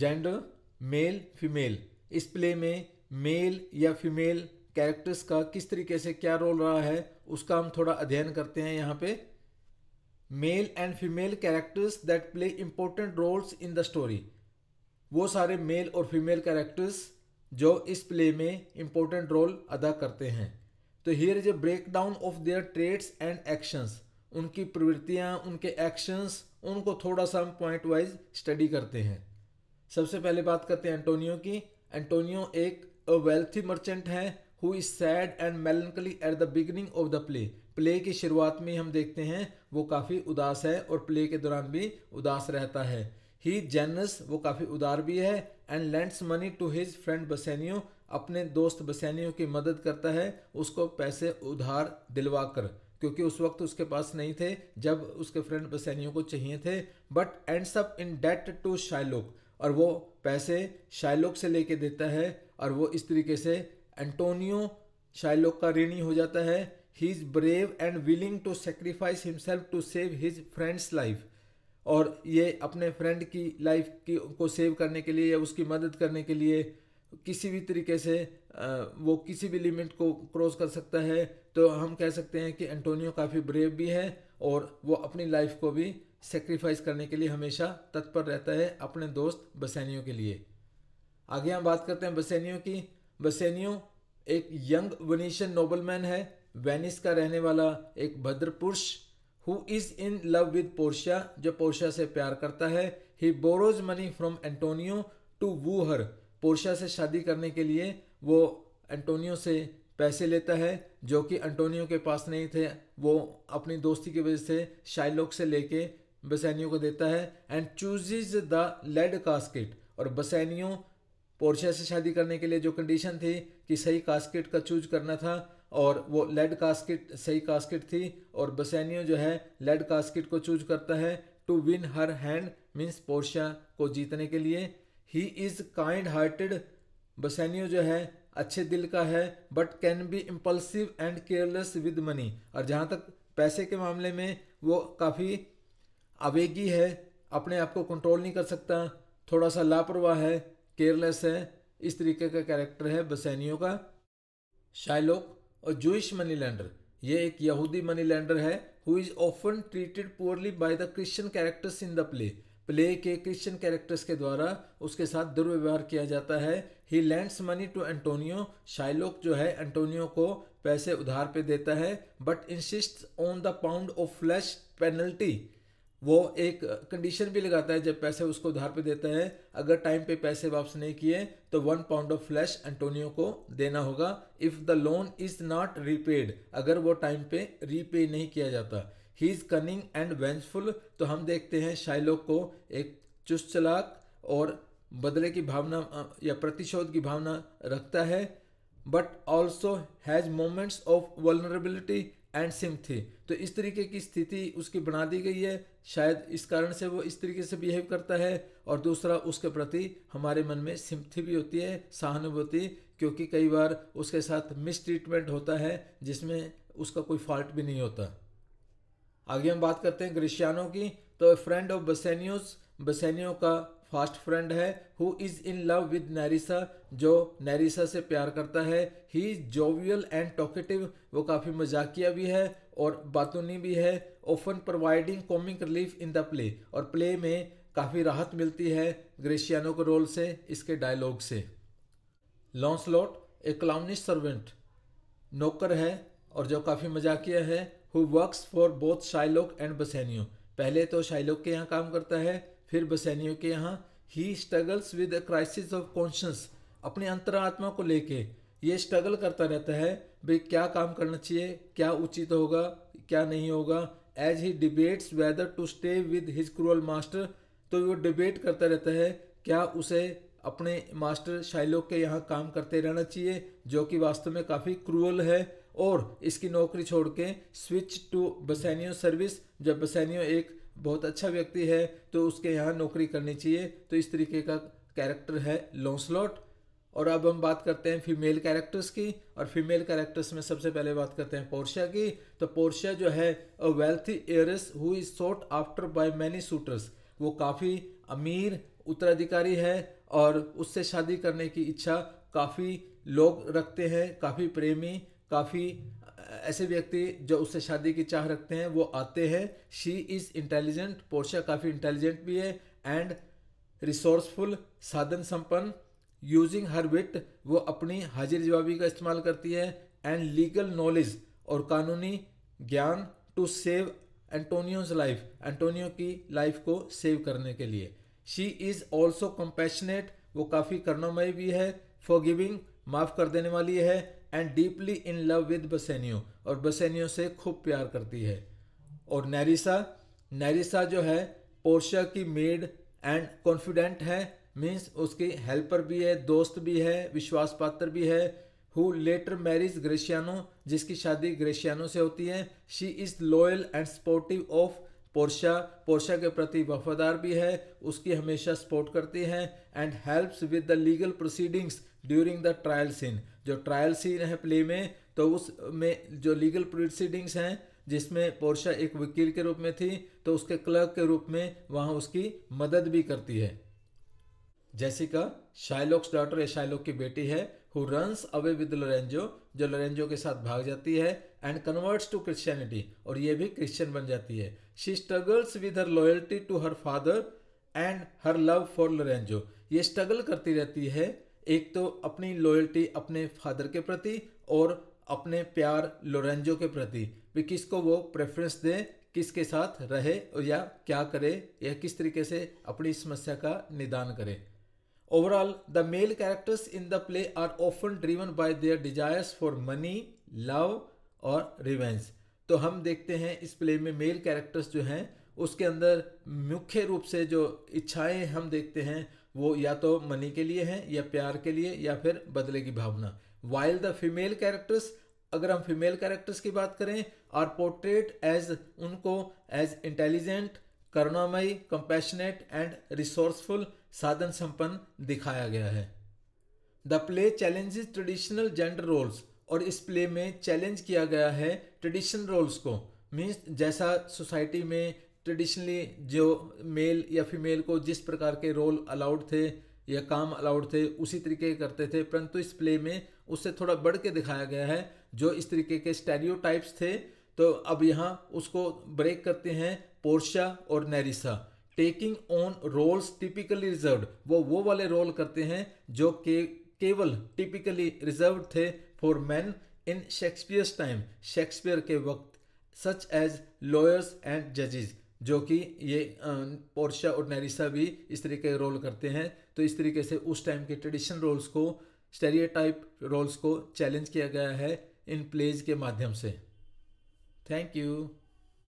gender male female इस play में male या फीमेल कैरेक्टर्स का किस तरीके से क्या रोल रहा है उसका हम थोड़ा अध्ययन करते हैं यहाँ पे male and female characters that play important roles in the story वो सारे मेल और फीमेल कैरेक्टर्स जो इस प्ले में इम्पोर्टेंट रोल अदा करते हैं तो here is a break down of their traits and actions उनकी प्रवृत्तियाँ उनके एक्शंस उनको थोड़ा सा हम पॉइंट वाइज स्टडी करते हैं सबसे पहले बात करते हैं एंटोनियो की एंटोनियो एक वेल्थी मर्चेंट है who is sad and melancholy at the beginning of the play play की शुरुआत में हम देखते हैं वो काफ़ी उदास है और प्ले के दौरान भी उदास रहता है ही जेनस वो काफ़ी उदार भी है and lends money to his friend Bassanio अपने दोस्त बसैनियो की मदद करता है उसको पैसे उधार दिलवा कर क्योंकि उस वक्त उसके पास नहीं थे जब उसके फ्रेंड बसैनियो को चाहिए थे but ends up in debt to Shylock और वो पैसे शाइलोक से लेके देता है और वो इस तरीके से एंटोनियो शाइलोक का ऋणी हो जाता है he is brave and willing to sacrifice himself to save his friend's life और ये अपने फ्रेंड की लाइफ की को सेव करने के लिए या उसकी मदद करने के लिए किसी भी तरीके से वो किसी भी लिमिट को क्रॉस कर सकता है तो हम कह सकते हैं कि एंटोनियो काफ़ी ब्रेव भी है और वो अपनी लाइफ को भी सेक्रीफाइस करने के लिए हमेशा तत्पर रहता है अपने दोस्त बसैनियों के लिए आगे हम बात करते हैं बसैनियों की बसैनियों एक यंग वनीशियन नोबलमैन है वेनिस का रहने वाला एक भद्र पुरुष who is in love with Portia जो पोर्शिया से प्यार करता है he borrows money from Antonio to woo her Portia से शादी करने के लिए वो एंटोनियो से पैसे लेता है जो कि एंटोनियो के पास नहीं थे वो अपनी दोस्ती की वजह से शाइलोक से लेके बसैनियों को देता है and chooses the lead casket और बसैनियों पोर्शा से शादी करने के लिए जो कंडीशन थी कि सही कास्केट का चूज करना था और वो लेड कास्केट सही कास्केट थी और बसैनियो जो है लेड कास्केट को चूज करता है to win her hand means Portia को जीतने के लिए he is kind hearted Bassanio जो है अच्छे दिल का है but can be impulsive and careless with money और जहाँ तक पैसे के मामले में वो काफ़ी आवेगी है अपने आप को कंट्रोल नहीं कर सकता थोड़ा सा लापरवाह है केयरलेस है इस तरीके का कैरेक्टर है बसैनियों का शाइलोक और जूश मनी लैंडर ये एक यहूदी मनी लैंडर है who is often treated poorly by the Christian characters in the play play के क्रिश्चियन कैरेक्टर्स के द्वारा उसके साथ दुर्व्यवहार किया जाता है he lends money to Antonio Shylock जो है एंटोनियो को पैसे उधार पे देता है but insist on the pound of flesh penalty वो एक कंडीशन भी लगाता है जब पैसे उसको उधार पे देता है अगर टाइम पे पैसे वापस नहीं किए तो one pound of flesh Antonio को देना होगा if the loan is not repaid अगर वो टाइम पे रीपे नहीं किया जाता he is cunning and vengeful तो हम देखते हैं शाइलोक को एक चुस्त चलाक और बदले की भावना या प्रतिशोध की भावना रखता है but also has moments of vulnerability and sympathy तो इस तरीके की स्थिति उसकी बना दी गई है शायद इस कारण से वो इस तरीके से बिहेव करता है और दूसरा उसके प्रति हमारे मन में सिमथी भी होती है सहानुभूति क्योंकि कई बार उसके साथ मिसट्रीटमेंट होता है जिसमें उसका कोई फॉल्ट भी नहीं होता आगे हम बात करते हैं ग्रिशियानो की तो फ्रेंड ऑफ बसैनियोस बसेनियो का फास्ट फ्रेंड है who is in love with Nerissa जो नैरिसा से प्यार करता है he is jovial and talkative वो काफ़ी मजाकिया भी है और बातूनी भी है often providing comic relief in the play और प्ले में काफ़ी राहत मिलती है ग्रेशियानो के रोल से इसके डायलॉग से Launcelot a clownish servant नौकर है और जो काफ़ी मजाकिया है who works for both Shylock and Bassanio पहले तो शाइलोक के यहाँ काम करता है फिर बसैनियों के यहाँ he struggles with crisis of conscience अपनी अंतरात्मा को लेके ये स्ट्रगल करता रहता है भाई क्या काम करना चाहिए क्या उचित होगा क्या नहीं होगा as he debates whether to stay with his cruel master तो वो डिबेट करता रहता है क्या उसे अपने मास्टर शाइलोक के यहाँ काम करते रहना चाहिए जो कि वास्तव में काफ़ी क्रूअल है और इसकी नौकरी छोड़ के स्विच टू बसैनियो सर्विस जब बसैनियो एक बहुत अच्छा व्यक्ति है तो उसके यहाँ नौकरी करनी चाहिए तो इस तरीके का कैरेक्टर है लॉन्सलॉट और अब हम बात करते हैं फीमेल कैरेक्टर्स की और फीमेल कैरेक्टर्स में सबसे पहले बात करते हैं पोर्शिया की तो पोर्शिया जो है a wealthy heiress who is sought after by many suitors वो काफ़ी अमीर उत्तराधिकारी है और उससे शादी करने की इच्छा काफ़ी लोग रखते हैं काफ़ी प्रेमी काफ़ी ऐसे व्यक्ति जो उससे शादी की चाह रखते हैं वो आते हैं शी इज़ इंटेलिजेंट पोर्शा काफ़ी इंटेलिजेंट भी है एंड रिसोर्सफुल साधन संपन्न यूजिंग हर विट वो अपनी हाजिर जवाबी का इस्तेमाल करती है एंड लीगल नॉलेज और कानूनी ज्ञान to save Antonio's life Antonio की लाइफ को सेव करने के लिए शी इज़ ऑल्सो कंपैशनेट वो काफ़ी करुणामयी भी है फॉर गिविंग माफ़ कर देने वाली है and deeply in love with Bassanio और बसेनियो से खूब प्यार करती है और नैरिसा नैरिसा जो है पोर्शा की मेड एंड कॉन्फिडेंट है मीन्स उसकी हेल्पर भी है दोस्त भी है विश्वास पात्र भी है हु लेटर मैरिज ग्रेशियानो जिसकी शादी ग्रेशियानो से होती है she is loyal and supportive of Portia Portia के प्रति वफादार भी है उसकी हमेशा सपोर्ट करती है and helps with the legal proceedings during the trial scene जो ट्रायल सीन है प्ले में तो उसमें जो लीगल प्रोसीडिंग्स हैं जिसमें पोर्शा एक वकील के रूप में थी तो उसके क्लर्क के रूप में वहाँ उसकी मदद भी करती है जैसिका शाइलॉक्स डॉटर या शाइलॉक की बेटी है who runs away with Lorenzo जो लोरेंजो के साथ भाग जाती है एंड कन्वर्ट्स टू क्रिश्चियनिटी और ये भी क्रिश्चियन बन जाती है she struggles with her loyalty to her father and her love for Lorenzo ये स्ट्रगल करती रहती है एक तो अपनी लॉयल्टी अपने फादर के प्रति और अपने प्यार लोरेंजो के प्रति भी किसको वो प्रेफरेंस दें किसके साथ रहे या क्या करे या किस तरीके से अपनी समस्या का निदान करे overall the male characters in the play are often driven by their desires for money love और रिवेंज तो हम देखते हैं इस प्ले में मेल कैरेक्टर्स जो हैं उसके अंदर मुख्य रूप से जो इच्छाएं हम देखते हैं वो या तो मनी के लिए हैं या प्यार के लिए या फिर बदले की भावना वाइल द फीमेल कैरेक्टर्स अगर हम फीमेल कैरेक्टर्स की बात करें आर पोर्ट्रेट एज उनको एज इंटेलिजेंट करुणामयी कंपैशनेट एंड रिसोर्सफुल साधन संपन्न दिखाया गया है the play challenges traditional gender roles और इस प्ले में चैलेंज किया गया है ट्रेडिशनल रोल्स को मीन्स जैसा सोसाइटी में ट्रेडिशनली जो मेल या फीमेल को जिस प्रकार के रोल अलाउड थे या काम अलाउड थे उसी तरीके करते थे परंतु इस प्ले में उससे थोड़ा बढ़ के दिखाया गया है जो इस तरीके के स्टेरियो टाइप्स थे तो अब यहाँ उसको ब्रेक करते हैं पोर्शा और Nerissa taking on roles typically reserved वो वो वाले रोल करते हैं जो के केवल टिपिकली रिजर्व थे for men in Shakespeare's time Shakespeare के वक्त सच एज लॉयर्स एंड जजेज जो कि ये पोर्शा और नैरिसा भी इस तरीके के रोल करते हैं तो इस तरीके से उस टाइम के ट्रेडिशन रोल्स को स्टेरियोटाइप रोल्स को चैलेंज किया गया है इन प्लेज के माध्यम से थैंक यू